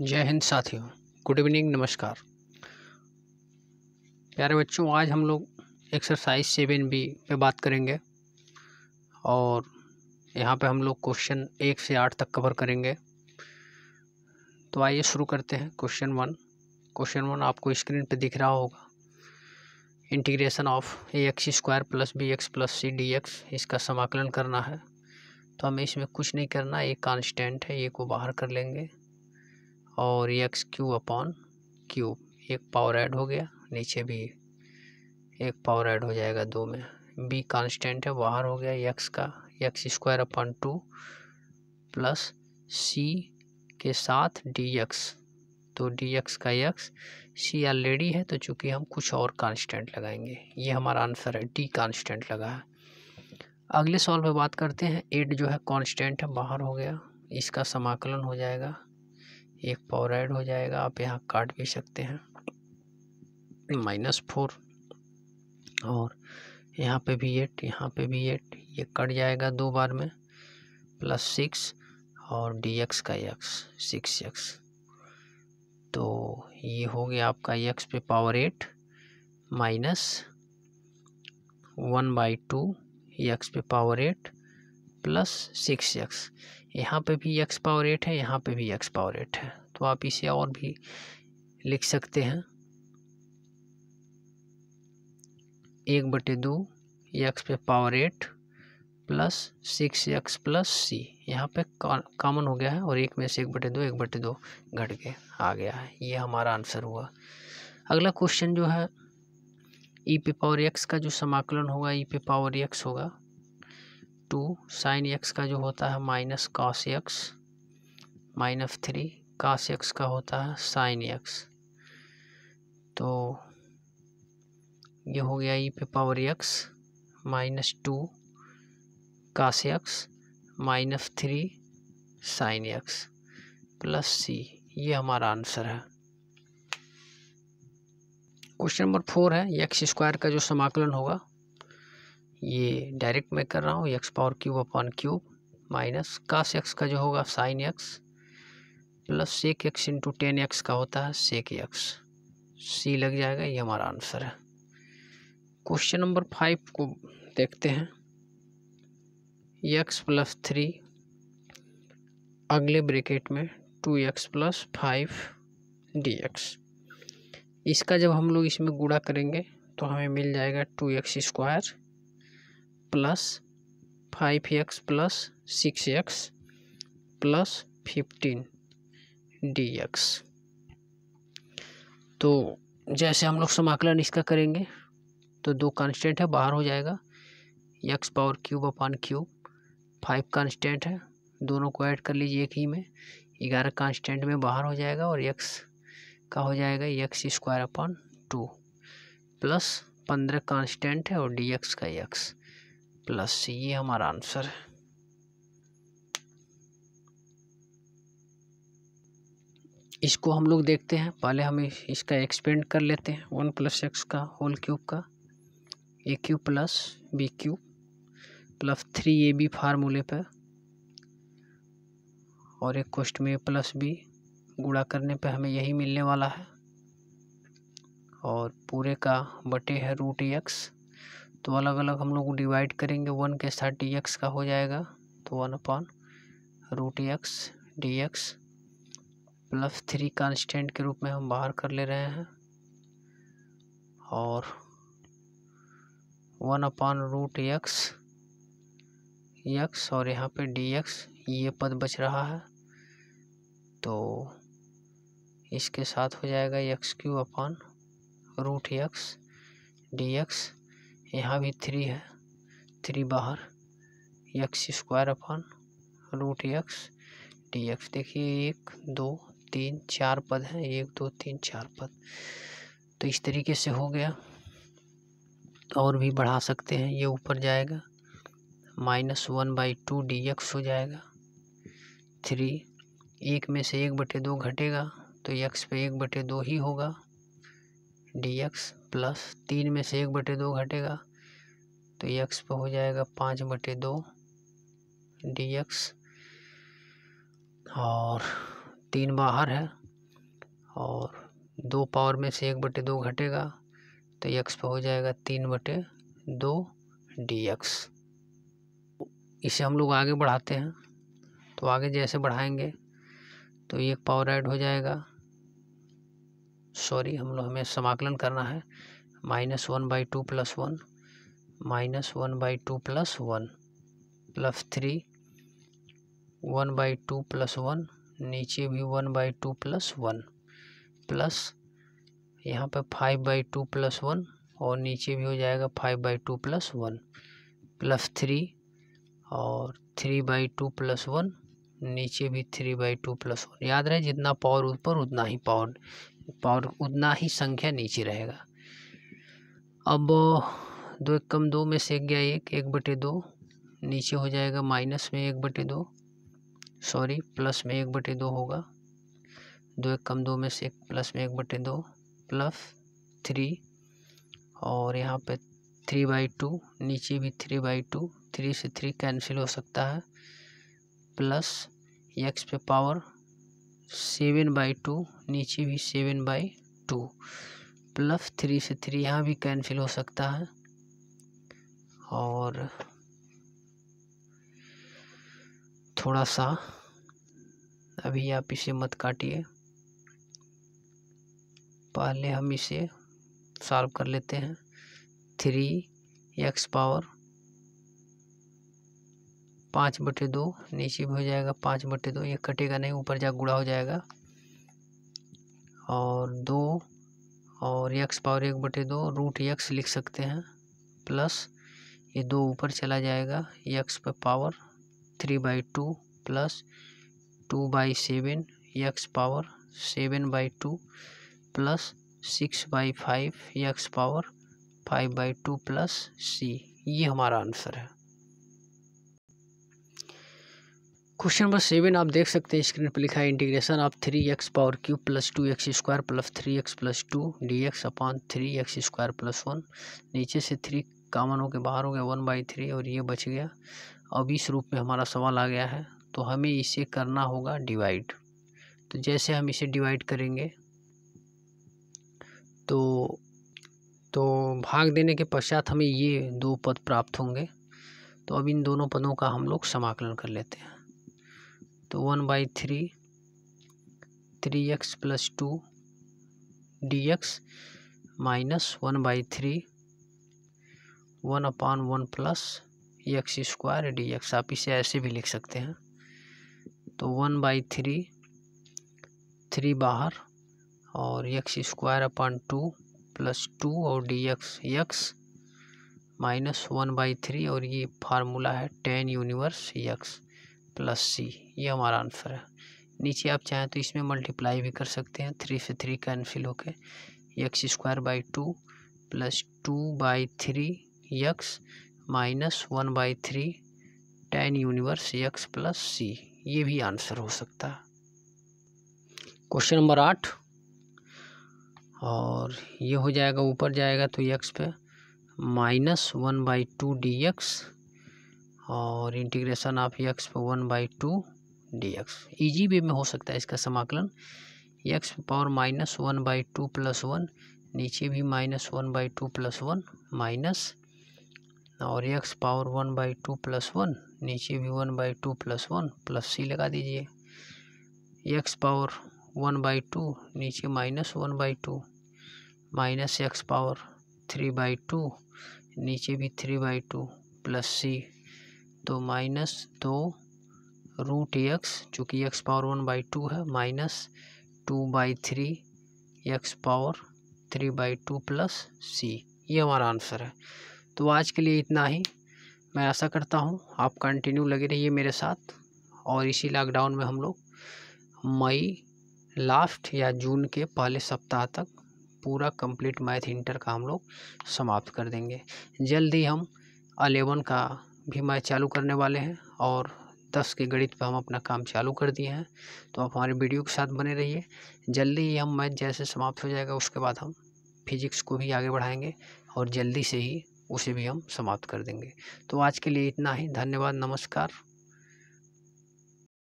जय हिंद साथियों good evening नमस्कार प्यारे बच्चों आज हम लोग एक्सरसाइज सेवन बी पे बात करेंगे और यहाँ पे हम लोग क्वेश्चन एक से आठ तक कवर करेंगे तो आइए शुरू करते हैं क्वेश्चन वन क्वेश्चन वन आपको स्क्रीन पे दिख रहा होगा integration of A x square plus B x plus C D x इसका समाकलन करना है तो हमें इसमें कुछ नहीं करना ये कांस्टेंट है ये को बाहर कर लेंगे और एक्स क्यू अपॉन क्यूब एक पावर ऐड हो गया नीचे भी एक पावर ऐड हो जाएगा दो में बी कांस्टेंट है बाहर हो गया एक्स का x square upon two plus C के साथ डी एक्स तो डी एक्स का एक्स सी ऑलरेडी है तो चूंकि हम कुछ और कांस्टेंट लगाएंगे ये हमारा आंसर है डी कांस्टेंट लगा है अगले सवाल पे बात करते हैं एट जो है कांस्टेंट है बाहर हो गया इसका समाकलन हो जाएगा एक पावर ऐड हो जाएगा आप यहाँ काट भी सकते हैं माइनस फोर और यहाँ पे भी एट यहाँ पे भी एट ये कट जाएगा दो बार में प्लस सिक्स और डी एक्स का एक्स सिक्स एक्स तो ये हो गया आपका एक्स पे power eight minus one by two x पे power eight plus six x यहाँ पे भी एक्स पावर एट है यहाँ पे भी एक्स पावर एट है तो आप इसे और भी लिख सकते हैं एक बटे दो एक्स पे power eight plus six x plus C यहाँ पे कॉमन हो गया है और एक में से एक बटे दो एक बटे दो घट के आ गया है ये हमारा आंसर हुआ अगला क्वेश्चन जो है ई e पे पावर एक्स का जो समाकलन होगा ई e पे पावर एक्स होगा टू साइन एक्स का जो होता है minus cos x minus three cos x का होता है साइन एक्स तो ये हो गया ई पे power x minus two cos x minus three sine x plus सी ये हमारा आंसर है क्वेश्चन नंबर फोर है एक्स स्क्वायर का जो समाकलन होगा ये डायरेक्ट मैं कर रहा हूँ x power cube upon cube minus cos x का जो होगा sine x plus sec x into tan x का होता है सेक एक्स सी लग जाएगा ये हमारा आंसर है क्वेश्चन नंबर फाइव को देखते हैं एक्स प्लस थ्री अगले ब्रेकेट में two x plus five D x इसका जब हम लोग इसमें गुड़ा करेंगे तो हमें मिल जाएगा two x square plus five x plus six x plus fifteen D x तो जैसे हम लोग समाकलन इसका करेंगे तो दो कांस्टेंट है बाहर हो जाएगा x power cube upon cube five constant है दोनों को ऐड कर लीजिए एक ही में ग्यारह कांस्टेंट में बाहर हो जाएगा और एक्स का हो जाएगा x square upon two plus पंद्रह कांस्टेंट है और डी एक्स का एक्स प्लस ये हमारा आंसर है इसको हम लोग देखते हैं पहले हम इसका एक्सपेंड कर लेते हैं वन प्लस एक्स का होल क्यूब का A cube plus B cube plus three A B फार्मूले पर और एक कोष्ट में प्लस बी गुड़ा करने पर हमें यही मिलने वाला है और पूरे का बटे है रूट एक्स तो अलग अलग हम लोग डिवाइड करेंगे वन के साथ डी एक्स का हो जाएगा तो one upon root x D x plus three constant के रूप में हम बाहर कर ले रहे हैं और one upon root x x और यहाँ पे डी एक्स ये पद बच रहा है तो इसके साथ हो जाएगा x cube upon root x D x यहाँ भी थ्री है थ्री बाहर x square upon root x D x देखिए एक दो तीन चार पद हैं एक दो तीन चार पद तो इस तरीके से हो गया और भी बढ़ा सकते हैं ये ऊपर जाएगा minus one by two D x हो जाएगा थ्री एक में से एक बटे दो घटेगा तो यक्स पे एक बटे दो ही होगा डी एक्स प्लस तीन में से एक बटे दो घटेगा तो यक्स पर हो जाएगा पाँच बटे दो डी एक्स और तीन बाहर है और दो पावर में से एक बटे दो घटेगा तो यक्स पर हो जाएगा तीन बटे दो डी एक्स इसे हम लोग आगे बढ़ाते हैं तो आगे जैसे बढ़ाएंगे तो एक पावर ऐड हो जाएगा सॉरी हम लोग हमें समाकलन करना है minus one by two plus one minus one by two plus one plus three one by two plus one नीचे भी one by two plus one plus यहाँ पर five by two plus one और नीचे भी हो जाएगा five by two plus one plus three और three by two plus one नीचे भी three by two plus one याद रहे जितना पावर ऊपर उतना ही पावर और उतना ही संख्या नीचे रहेगा अब दो एक कम दो में से गया एक एक बटे दो नीचे हो जाएगा माइनस में एक बटे दो सॉरी प्लस में एक बटे दो होगा दो एक कम दो में से प्लस में एक बटे दो प्लस थ्री और यहाँ पे थ्री बाई टू नीचे भी थ्री बाई टू थ्री से थ्री कैंसिल हो सकता है प्लस एक्स पे पावर सेवन बाई टू नीचे भी seven by two plus three से थ्री यहाँ भी कैंसिल हो सकता है और थोड़ा सा अभी आप इसे मत काटिए पहले हम इसे सॉल्व कर लेते हैं थ्री एक्स पावर पाँच बटे दो नीचे भी हो जाएगा पाँच बटे दो ये कटेगा नहीं ऊपर जा गुड़ा हो जाएगा और दो और यक्स पावर एक बटे दो रूट यक्स लिख सकते हैं प्लस ये दो ऊपर चला जाएगा यक्स पर power three by two plus two by seven x power seven by two plus six by five x power five by two plus सी ये हमारा आंसर है क्वेश्चन नंबर सेवन आप देख सकते हैं स्क्रीन पर लिखा है integration of three x power cube plus two x square plus three x plus two D x upon three x square plus one नीचे से थ्री कामन होकर बाहर हो गया वन बाई थ्री और ये बच गया अब इस रूप में हमारा सवाल आ गया है तो हमें इसे करना होगा डिवाइड तो जैसे हम इसे डिवाइड करेंगे तो तो भाग देने के पश्चात हमें ये दो पद प्राप्त होंगे तो अब इन दोनों पदों का हम लोग समाकलन कर लेते हैं तो one by three three x plus two D x minus one by three one upon one plus x square D x आप इसे ऐसे भी लिख सकते हैं तो वन बाई थ्री थ्री बाहर और x square upon two plus two और D x x minus one by three और ये फार्मूला है टेन यूनिवर्स यक्स प्लस सी ये हमारा आंसर है नीचे आप चाहें तो इसमें मल्टीप्लाई भी कर सकते हैं थ्री से थ्री कैंसिल होके x square by two plus two by three x minus one by three tan inverse x plus सी ये भी आंसर हो सकता है क्वेश्चन नंबर आठ और ये हो जाएगा ऊपर जाएगा तो यक्स पे minus one by two D x और integration of x one by two D x easy way में हो सकता है इसका समाकलन x power minus one by two plus one नीचे भी minus one by two plus one minus और x power one by two plus one नीचे भी one by two plus one plus C लगा दीजिए x power one by two नीचे minus one by two minus x power three by two नीचे भी three by two plus C तो minus दो root x चूँकि x power one by two है minus two by three x power three by two plus सी ये हमारा answer है तो आज के लिए इतना ही मैं आशा करता हूँ आप कंटिन्यू लगे रहिए मेरे साथ और इसी लॉकडाउन में हम लोग मई लास्ट या जून के पहले सप्ताह तक पूरा कंप्लीट मैथ इंटर का हम लोग समाप्त कर देंगे जल्द ही हम अलेवन का भी मैच चालू करने वाले हैं और दस के गणित पर हम अपना काम चालू कर दिए हैं तो आप हमारे वीडियो के साथ बने रहिए जल्दी ही हम मैच जैसे समाप्त हो जाएगा उसके बाद हम फिजिक्स को भी आगे बढ़ाएंगे और जल्दी से ही उसे भी हम समाप्त कर देंगे तो आज के लिए इतना ही धन्यवाद नमस्कार